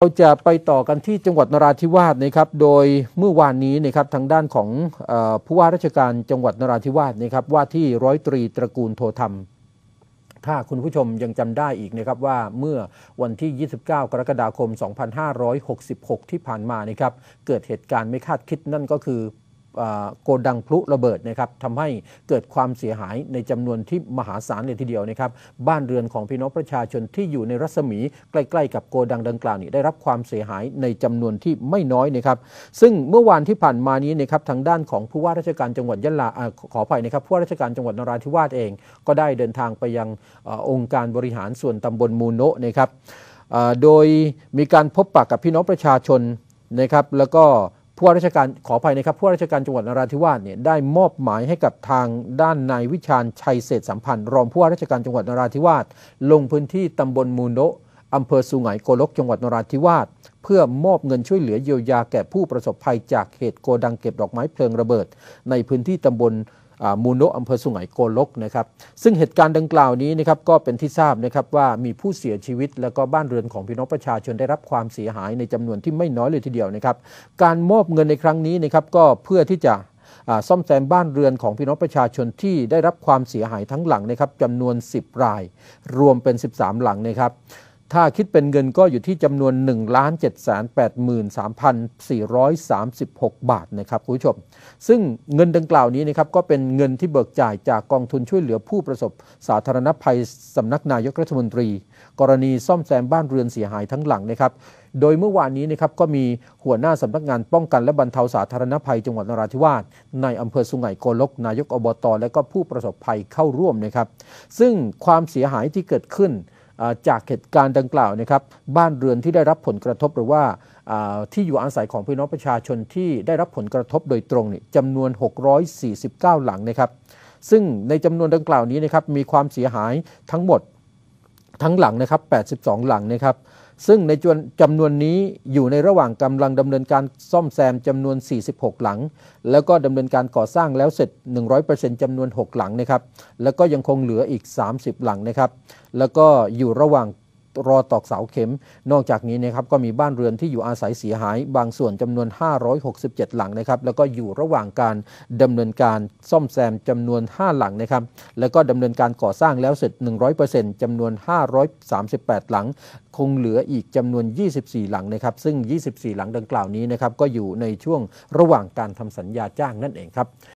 เราจะไปต่อกันที่จังหวัดนราธิวาสนะครับ โดยเมื่อวานนี้นะครับทางด้านของผู้ว่าราชการจังหวัดนราธิวาสนะครับ ว่าที่ร้อยตรีตระกูลโทธรรมถ้าคุณผู้ชมยังจำได้อีกนะครับว่าเมื่อวันที่ 29 กรกฎาคม 2566 ที่ผ่านมานะครับ เกิดเหตุการณ์ไม่คาดคิดนั่นก็คือโกดังพลุระเบิดนะครับทำให้เกิดความเสียหายในจำนวนที่มหาศาลเลยทีเดียวนะครับ บ้านเรือนของพี่น้องประชาชนที่อยู่ในรัศมีใกล้ ๆ กับโกดังดังกล่าว นี้ได้รับความเสียหายในจำนวนที่ไม่น้อยนะครับ ซึ่งเมื่อวานที่ผ่านมานี้นะครับทางด้านของผู้ว่าราชการจังหวัดยะลาขออภัยนะครับผู้ว่าราชการจังหวัดนราธิวาสเอง ก็ได้เดินทางไปยังอองค์การบริหารส่วนตำบลมูโนะนะครับโดยมีการพบปะกับพี่น้องประชาชนนะครับแล้วก็ผู้ว่าราชการขออภัยนะครับผู้ว่าราชการจังหวัดนราธิวาสเนี่ยได้มอบหมายให้กับทางด้านนายวิชาญชัยเศษสัมพันธ์รองผู้ว่าราชการจังหวัดนราธิวาสลงพื้นที่ตำบลมูโนอำเภอสุไหงโกลกจังหวัดนราธิวาสเพื่อมอบเงินช่วยเหลือเยียวยาแก่ผู้ประสบภัยจากเหตุโกดังเก็บดอกไม้เพลิงระเบิด ในพื้นที่ตำบลมูโนอำเภอสุไหงโกลกนะครับซึ่งเหตุการณ์ดังกล่าวนี้นะครับก็เป็นที่ทราบนะครับว่ามีผู้เสียชีวิต และก็บ้านเรือนของพี่น้องประชาชนได้รับความเสียหายในจำนวนที่ไม่น้อยเลยทีเดียวนะครับ การมอบเงินในครั้งนี้นะครับก็เพื่อที่จะซ่อมแซมบ้านเรือนของพี่น้องประชาชนที่ได้รับความเสียหายทั้งหลังนะครับจำนวน 10ราย รวมเป็น 13 หลังนะครับถ้าคิดเป็นเงินก็อยู่ที่จำนวน 1 7 8 3 4 3 6 บาท นะครับ คุณผู้ชม ซึ่งเงินดังกล่าวนี้นะครับก็เป็นเงินที่เบิกจ่ายจากกองทุนช่วยเหลือผู้ประสบสาธารณภัยสำนักนายกรัฐมนตรี กรณีซ่อมแซมบ้านเรือนเสียหายทั้งหลังนะครับโดยเมื่อวานนี้นะครับก็มีหัวหน้าสำนักงานป้องกันและบรรเทาสาธารณภัยจังหวัดนราธิวาสในอำเภอสุไหงโกลก นายกอบต และก็ผู้ประสบภัยเข้าร่วมนะครับซึ่งความเสียหายที่เกิดขึ้นจากเหตุการณ์ดังกล่าวนะครับบ้านเรือนที่ได้รับผลกระทบหรือว่าที่อยู่อาศัยของพี่น้องประชาชนที่ได้รับผลกระทบโดยตรงนี่จำนวน 649 หลังนะครับซึ่งในจำนวนดังกล่าวนี้นะครับมีความเสียหายทั้งหมดทั้งหลังนะครับ82 หลังนะครับ ซึ่งในจำนวนนี้อยู่ในระหว่างกำลังดำเนินการซ่อมแซมจำนวน 46 หลัง แล้วก็ดำเนินการก่อสร้างแล้วเสร็จ 100%จำนวน 6 หลังนะครับ แล้วก็ยังคงเหลืออีก 30 หลังนะครับ แล้วก็อยู่ระหว่างรอตอกเสาเข็ม นอกจากนี้นะครับก็มีบ้านเรือนที่อยู่อาศัยเสียหาย บางส่วนจำนวน 567 หลังนะครับ แล้วก็อยู่ระหว่างการดำเนินการซ่อมแซมจำนวน 5 หลังนะครับ แล้วก็ดำเนินการก่อสร้างแล้วเสร็จ 100%จำนวน 538 หลัง คงเหลืออีกจำนวน 24 หลังนะครับ ซึ่ง 24 หลังดังกล่าวนี้นะครับก็อยู่ในช่วงระหว่างการทำสัญญาจ้างนั่นเองครับ